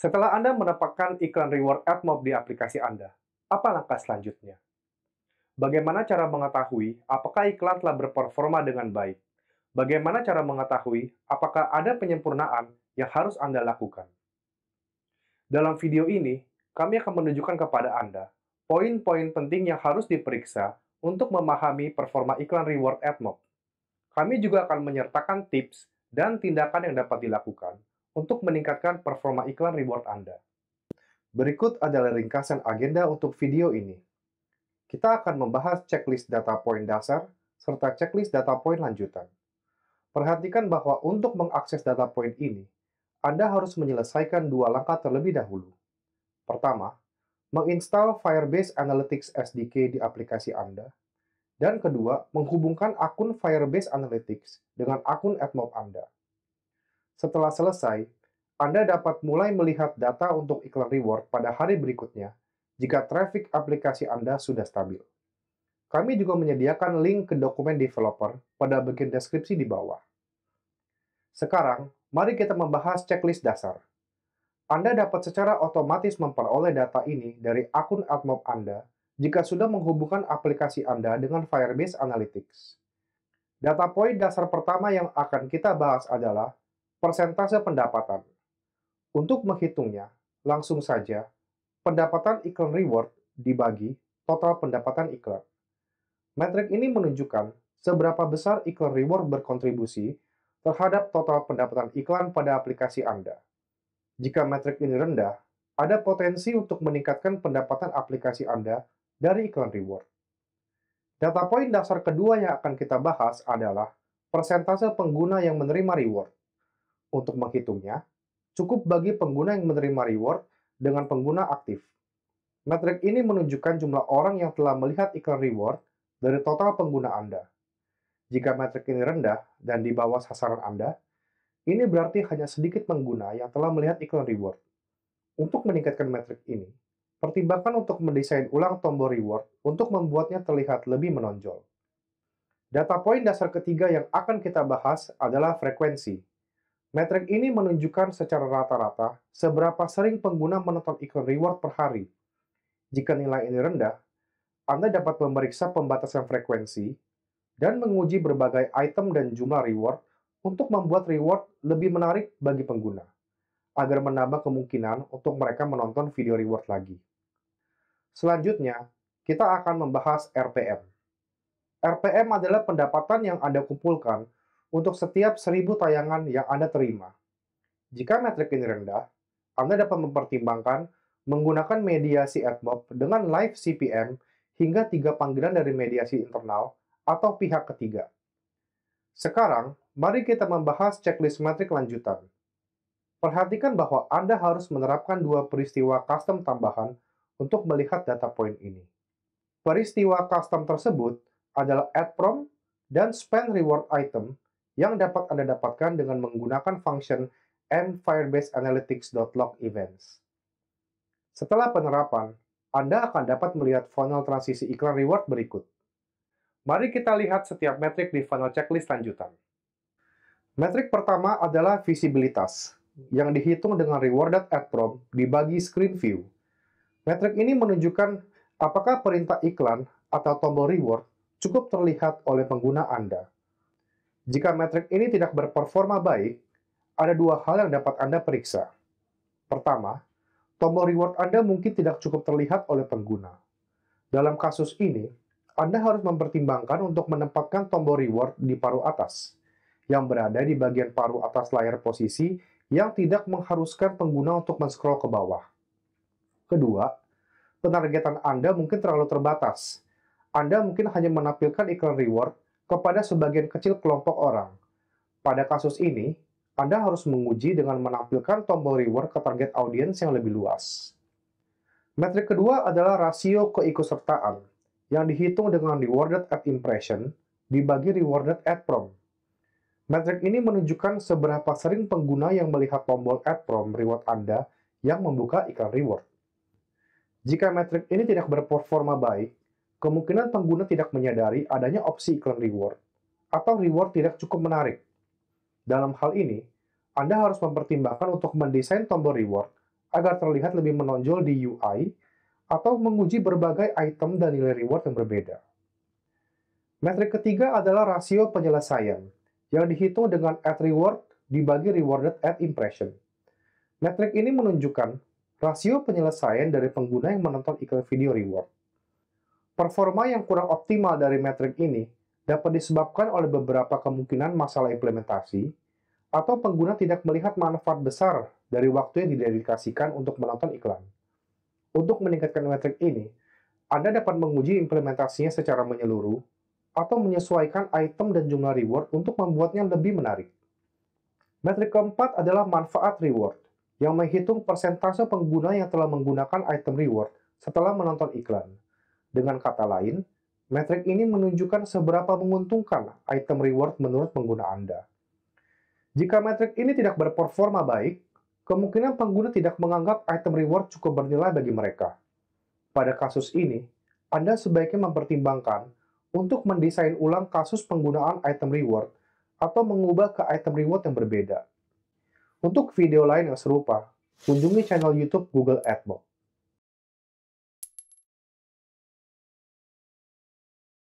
Setelah Anda menempatkan iklan reward AdMob di aplikasi Anda, apa langkah selanjutnya? Bagaimana cara mengetahui apakah iklan telah berperforma dengan baik? Bagaimana cara mengetahui apakah ada penyempurnaan yang harus Anda lakukan? Dalam video ini, kami akan menunjukkan kepada Anda poin-poin penting yang harus diperiksa untuk memahami performa iklan reward AdMob. Kami juga akan menyertakan tips dan tindakan yang dapat dilakukan untuk meningkatkan performa iklan reward Anda. Berikut adalah ringkasan agenda untuk video ini. Kita akan membahas checklist data point dasar serta checklist data point lanjutan. Perhatikan bahwa untuk mengakses data point ini, Anda harus menyelesaikan dua langkah terlebih dahulu. Pertama, menginstal Firebase Analytics SDK di aplikasi Anda. Dan kedua, menghubungkan akun Firebase Analytics dengan akun AdMob Anda. Setelah selesai, Anda dapat mulai melihat data untuk iklan reward pada hari berikutnya jika traffic aplikasi Anda sudah stabil. Kami juga menyediakan link ke dokumen developer pada bagian deskripsi di bawah. Sekarang, mari kita membahas checklist dasar. Anda dapat secara otomatis memperoleh data ini dari akun AdMob Anda jika sudah menghubungkan aplikasi Anda dengan Firebase Analytics. Data poin dasar pertama yang akan kita bahas adalah persentase pendapatan. Untuk menghitungnya, langsung saja, pendapatan iklan reward dibagi total pendapatan iklan. Metrik ini menunjukkan seberapa besar iklan reward berkontribusi terhadap total pendapatan iklan pada aplikasi Anda. Jika metrik ini rendah, ada potensi untuk meningkatkan pendapatan aplikasi Anda dari iklan reward. Data poin dasar kedua yang akan kita bahas adalah persentase pengguna yang menerima reward. Untuk menghitungnya, cukup bagi pengguna yang menerima reward dengan pengguna aktif. Metrik ini menunjukkan jumlah orang yang telah melihat iklan reward dari total pengguna Anda. Jika metrik ini rendah dan di bawah sasaran Anda, ini berarti hanya sedikit pengguna yang telah melihat iklan reward. Untuk meningkatkan metrik ini, pertimbangkan untuk mendesain ulang tombol reward untuk membuatnya terlihat lebih menonjol. Data poin dasar ketiga yang akan kita bahas adalah frekuensi. Metrik ini menunjukkan secara rata-rata seberapa sering pengguna menonton iklan reward per hari. Jika nilai ini rendah, Anda dapat memeriksa pembatasan frekuensi dan menguji berbagai item dan jumlah reward untuk membuat reward lebih menarik bagi pengguna, agar menambah kemungkinan untuk mereka menonton video reward lagi. Selanjutnya, kita akan membahas RPM. RPM adalah pendapatan yang Anda kumpulkan untuk setiap seribu tayangan yang Anda terima. Jika metrik ini rendah, Anda dapat mempertimbangkan menggunakan mediasi AdMob dengan live CPM hingga tiga panggilan dari mediasi internal atau pihak ketiga. Sekarang, mari kita membahas checklist metrik lanjutan. Perhatikan bahwa Anda harus menerapkan dua peristiwa custom tambahan untuk melihat data point ini. Peristiwa custom tersebut adalah add prompt dan spend reward item yang dapat Anda dapatkan dengan menggunakan function and Firebase .log events. Setelah penerapan, Anda akan dapat melihat funnel transisi iklan reward berikut. Mari kita lihat setiap metrik di funnel checklist lanjutan. Metrik pertama adalah visibilitas, yang dihitung dengan rewarded ad prompt dibagi screen view. Metrik ini menunjukkan apakah perintah iklan atau tombol reward cukup terlihat oleh pengguna Anda. Jika metrik ini tidak berperforma baik, ada dua hal yang dapat Anda periksa. Pertama, tombol reward Anda mungkin tidak cukup terlihat oleh pengguna. Dalam kasus ini, Anda harus mempertimbangkan untuk menempatkan tombol reward di paruh atas, yang berada di bagian paruh atas layar posisi yang tidak mengharuskan pengguna untuk men-scroll ke bawah. Kedua, penargetan Anda mungkin terlalu terbatas. Anda mungkin hanya menampilkan iklan reward kepada sebagian kecil kelompok orang. Pada kasus ini, Anda harus menguji dengan menampilkan tombol reward ke target audiens yang lebih luas. Metrik kedua adalah rasio keikutsertaan, yang dihitung dengan rewarded ad impression dibagi rewarded ad prom. Metrik ini menunjukkan seberapa sering pengguna yang melihat tombol ad prom reward Anda yang membuka iklan reward. Jika metrik ini tidak berperforma baik, kemungkinan pengguna tidak menyadari adanya opsi iklan reward atau reward tidak cukup menarik. Dalam hal ini, Anda harus mempertimbangkan untuk mendesain tombol reward agar terlihat lebih menonjol di UI atau menguji berbagai item dan nilai reward yang berbeda. Metrik ketiga adalah rasio penyelesaian, yang dihitung dengan ad reward dibagi rewarded ad impression. Metrik ini menunjukkan rasio penyelesaian dari pengguna yang menonton iklan video reward. Performa yang kurang optimal dari metrik ini dapat disebabkan oleh beberapa kemungkinan masalah implementasi atau pengguna tidak melihat manfaat besar dari waktu yang didedikasikan untuk menonton iklan. Untuk meningkatkan metrik ini, Anda dapat menguji implementasinya secara menyeluruh atau menyesuaikan item dan jumlah reward untuk membuatnya lebih menarik. Metrik keempat adalah manfaat reward, yang menghitung persentase pengguna yang telah menggunakan item reward setelah menonton iklan. Dengan kata lain, metrik ini menunjukkan seberapa menguntungkan item reward menurut pengguna Anda. Jika metrik ini tidak berperforma baik, kemungkinan pengguna tidak menganggap item reward cukup bernilai bagi mereka. Pada kasus ini, Anda sebaiknya mempertimbangkan untuk mendesain ulang kasus penggunaan item reward atau mengubah ke item reward yang berbeda. Untuk video lain yang serupa, kunjungi channel YouTube Google AdMob.